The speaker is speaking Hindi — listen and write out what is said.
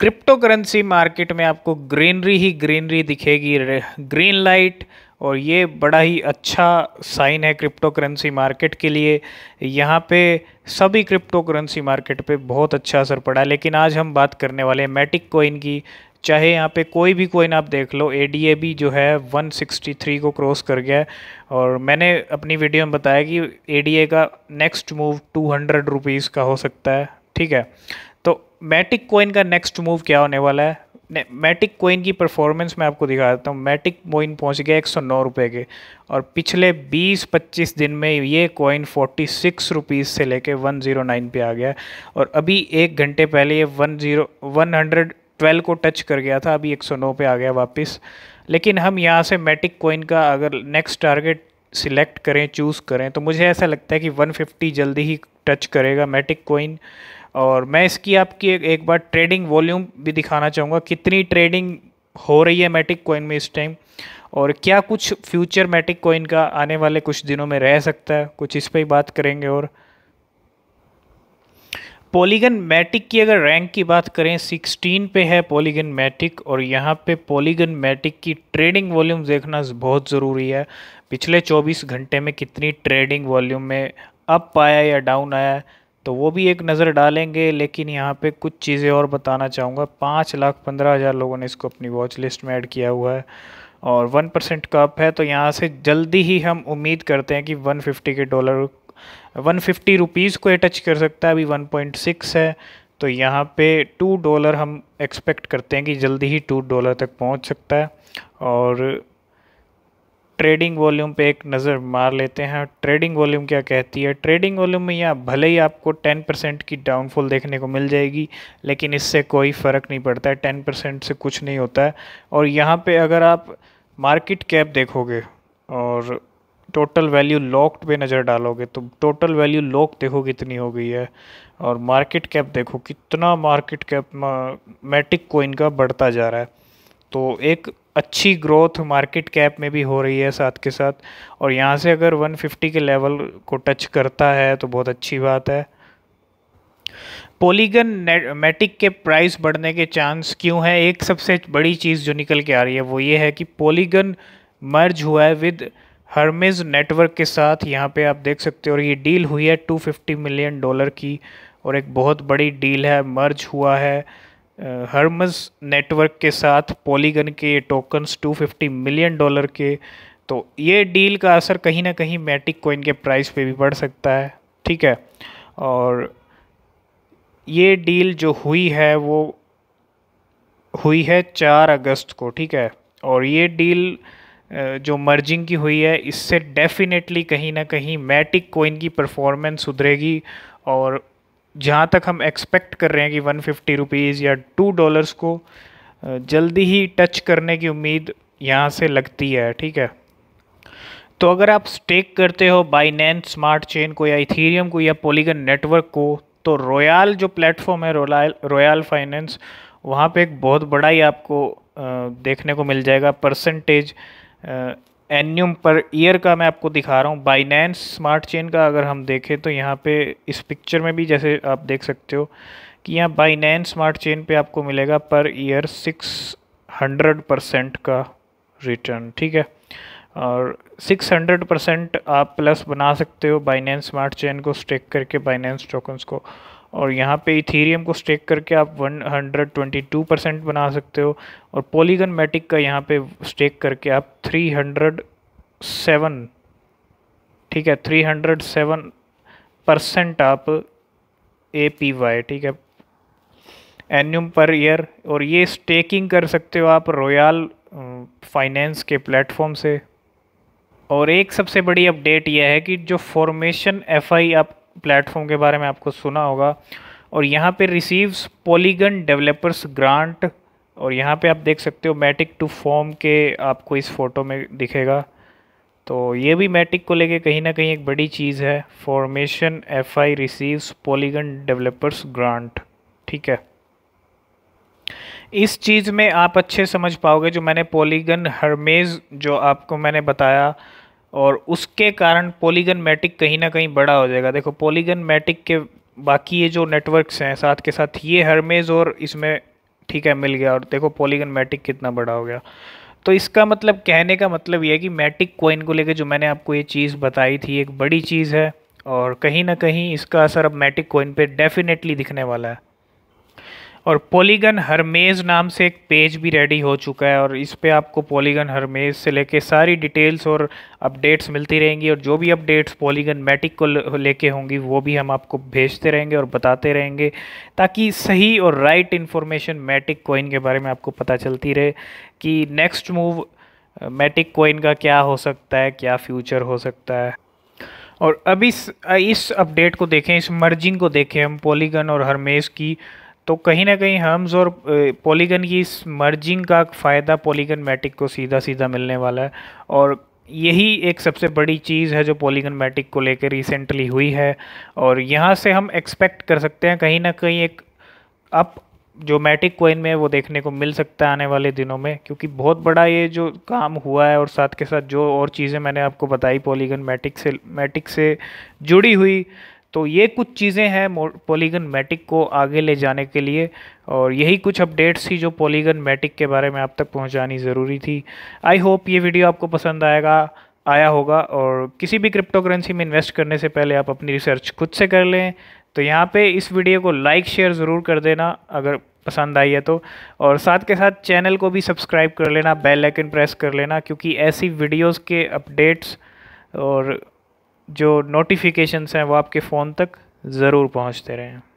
क्रिप्टो करेंसी मार्केट में आपको ग्रीनरी ही ग्रीनरी दिखेगी ग्रीन लाइट और ये बड़ा ही अच्छा साइन है क्रिप्टो करेंसी मार्केट के लिए यहाँ पे सभी क्रिप्टो करेंसी मार्केट पे बहुत अच्छा असर पड़ा है लेकिन आज हम बात करने वाले हैं मैटिक कोइन की चाहे यहाँ पे कोई भी कोइन आप देख लो ए जो है 163 को क्रॉस कर गया और मैंने अपनी वीडियो में बताया कि ए का next move two hundred rupees का हो सकता है ठीक है मैटिक कोइन का नेक्स्ट मूव क्या होने वाला है मैटिक कोइन की परफॉर्मेंस मैं आपको दिखा देता हूँ मैटिक कोइन पहुँच गया एक सौ नौ रुपये के और पिछले बीस पच्चीस दिन में ये कोइन फोर्टी सिक्स रुपीज़ से लेके वन ज़ीरो नाइन पे आ गया और अभी एक घंटे पहले ये one zero one hundred twelve को टच कर गया था अभी एक सौ नौ पे आ गया वापस लेकिन हम यहाँ से मैटिक कोइन का अगर नेक्स्ट टारगेट सिलेक्ट करें चूज़ करें तो मुझे ऐसा लगता है कि फिफ्टी जल्दी ही टच करेगा मैटिक कोइन और मैं इसकी आपकी एक, एक बार ट्रेडिंग वॉल्यूम भी दिखाना चाहूँगा कितनी ट्रेडिंग हो रही है मैटिक कोइन में इस टाइम और क्या कुछ फ्यूचर मैटिक कोइन का आने वाले कुछ दिनों में रह सकता है कुछ इस पर ही बात करेंगे और पॉलीगन मैटिक की अगर रैंक की बात करें 16 पे है पॉलीगन मैटिक और यहाँ पे पॉलीगन मैटिक की ट्रेडिंग वॉल्यूम देखना बहुत ज़रूरी है पिछले 24 घंटे में कितनी ट्रेडिंग वॉल्यूम में अप आया या डाउन आया तो वो भी एक नज़र डालेंगे लेकिन यहाँ पे कुछ चीज़ें और बताना चाहूँगा पाँच लाख पंद्रह हज़ार लोगों ने इसको अपनी वॉच लिस्ट में ऐड किया हुआ है और वन परसेंट का अप है तो यहाँ से जल्दी ही हम उम्मीद करते हैं कि वन फिफ्टी के डॉलर वन फिफ्टी रुपीज़ को टच कर सकता है अभी वन पॉइंट सिक्स है तो यहाँ पे टू डॉलर हम एक्सपेक्ट करते हैं कि जल्दी ही टू डॉलर तक पहुँच सकता है और ट्रेडिंग वॉल्यूम पे एक नज़र मार लेते हैं ट्रेडिंग वॉल्यूम क्या कहती है ट्रेडिंग वॉल्यूम में यहाँ भले ही आपको 10 परसेंट की डाउनफॉल देखने को मिल जाएगी लेकिन इससे कोई फ़र्क नहीं पड़ता है 10 परसेंट से कुछ नहीं होता है और यहाँ पे अगर आप मार्केट कैप देखोगे और टोटल वैल्यू लॉकड पे नज़र डालोगे तो टोटल वैल्यू लॉक देखो कितनी हो गई है और मार्केट कैप देखो कितना मार्केट कैप मैटिक कोइन का बढ़ता जा रहा है तो एक अच्छी ग्रोथ मार्केट कैप में भी हो रही है साथ के साथ और यहाँ से अगर 150 के लेवल को टच करता है तो बहुत अच्छी बात है पोलीगन मैटिक के प्राइस बढ़ने के चांस क्यों है एक सबसे बड़ी चीज़ जो निकल के आ रही है वो ये है कि पोलीगन मर्ज हुआ है विद हर्मेज नेटवर्क के साथ यहाँ पे आप देख सकते हो और ये डील हुई है 250 मिलियन डॉलर की और एक बहुत बड़ी डील है मर्ज हुआ है हर्मस नेटवर्क के साथ पॉलीगन के टोकन्स 250 मिलियन डॉलर के तो ये डील का असर कहीं ना कहीं मैटिक कोइन के प्राइस पे भी पड़ सकता है ठीक है और ये डील जो हुई है वो हुई है चार अगस्त को ठीक है और ये डील जो मर्जिंग की हुई है इससे डेफिनेटली कहीं ना कहीं मैटिक कोइन की परफॉर्मेंस सुधरेगी और जहाँ तक हम एक्सपेक्ट कर रहे हैं कि वन फिफ्टी रुपीज़ या टू डॉलर्स को जल्दी ही टच करने की उम्मीद यहाँ से लगती है ठीक है तो अगर आप स्टेक करते हो बाइनेंस स्मार्ट चेन को या इथीरियम को या पोलीगन नेटवर्क को तो रोयाल जो प्लेटफॉर्म है रोयाल रॉयल फाइनेंस वहाँ पे एक बहुत बड़ा ही आपको देखने को मिल जाएगा परसेंटेज एन्यूम पर ईयर का मैं आपको दिखा रहा हूँ बाइनेंस स्मार्ट चेन का अगर हम देखें तो यहाँ पे इस पिक्चर में भी जैसे आप देख सकते हो कि यहाँ बाइनेंस स्मार्ट चेन पे आपको मिलेगा per year six hundred percent का रिटर्न ठीक है और सिक्स हंड्रेड परसेंट आप प्लस बना सकते हो बाइनेंस स्मार्ट चेन को स्टेक करके बाइनेंस टोकन्स को और यहाँ पे इथेरियम को स्टेक करके आप 122 परसेंट बना सकते हो और पॉलीगन मैटिक का यहाँ पे स्टेक करके आप 307 ठीक है 307 परसेंट आप ए पी वाई ठीक है एन्यूम पर ईयर और ये स्टेकिंग कर सकते हो आप रोयाल फाइनेंस uh, के प्लेटफॉर्म से और एक सबसे बड़ी अपडेट यह है कि जो फॉर्मेशन एफ आप प्लेटफॉर्म के बारे में आपको सुना होगा और यहाँ पे रिसीव्स पॉलीगन डेवलपर्स ग्रांट और यहाँ पे आप देख सकते हो मैटिक टू फॉर्म के आपको इस फ़ोटो में दिखेगा तो ये भी मैटिक को लेके कहीं ना कहीं एक बड़ी चीज़ है formation F I receives Polygon developers grant ठीक है इस चीज़ में आप अच्छे समझ पाओगे जो मैंने पॉलीगन हरमेज जो आपको मैंने बताया और उसके कारण पोलीगन मैटिक कहीं ना कहीं बड़ा हो जाएगा देखो पोलीगन मैटिक के बाकी ये जो नेटवर्क्स हैं साथ के साथ ये हरमेज और इसमें ठीक है मिल गया और देखो पोलीगन मैटिक कितना बड़ा हो गया तो इसका मतलब कहने का मतलब ये है कि मैटिक कोइन को लेकर जो मैंने आपको ये चीज़ बताई थी एक बड़ी चीज़ है और कहीं ना कहीं इसका असर अब मैटिक कोइन पर डेफिनेटली दिखने वाला है और पॉलीगन हरमेज नाम से एक पेज भी रेडी हो चुका है और इस पे आपको पॉलीगन हरमेज से लेके सारी डिटेल्स और अपडेट्स मिलती रहेंगी और जो भी अपडेट्स पॉलीगन मैटिक को लेके होंगी वो भी हम आपको भेजते रहेंगे और बताते रहेंगे ताकि सही और राइट इन्फॉर्मेशन मैटिक कोइन के बारे में आपको पता चलती रहे कि नेक्स्ट मूव मैटिक कोइन का क्या हो सकता है क्या फ्यूचर हो सकता है और अब इस इस अपडेट को देखें इस मर्जिंग को देखें हम पॉलीगन और हरमेज की तो कहीं ना कहीं हम्स और पॉलीगन की इस मर्जिंग का फ़ायदा पॉलीगन मैटिक को सीधा सीधा मिलने वाला है और यही एक सबसे बड़ी चीज़ है जो पॉलीगन मैटिक को लेकर रिसेंटली हुई है और यहाँ से हम एक्सपेक्ट कर सकते हैं कहीं ना कहीं एक अप जो मैटिक कोइन में वो देखने को मिल सकता है आने वाले दिनों में क्योंकि बहुत बड़ा ये जो काम हुआ है और साथ के साथ जो और चीज़ें मैंने आपको बताई पॉलीगन मैटिक से मैटिक से जुड़ी हुई तो ये कुछ चीज़ें हैं पोलीगन मैटिक को आगे ले जाने के लिए और यही कुछ अपडेट्स थी जो पोलीगन मैटिक के बारे में आप तक पहुंचानी ज़रूरी थी आई होप ये वीडियो आपको पसंद आएगा आया होगा और किसी भी क्रिप्टो करेंसी में इन्वेस्ट करने से पहले आप अपनी रिसर्च खुद से कर लें तो यहाँ पे इस वीडियो को लाइक शेयर ज़रूर कर देना अगर पसंद आई है तो और साथ के साथ चैनल को भी सब्सक्राइब कर लेना बेल आइकन प्रेस कर लेना क्योंकि ऐसी वीडियोस के अपडेट्स और जो नोटिफिकेशंस हैं वो आपके फ़ोन तक ज़रूर पहुंचते रहें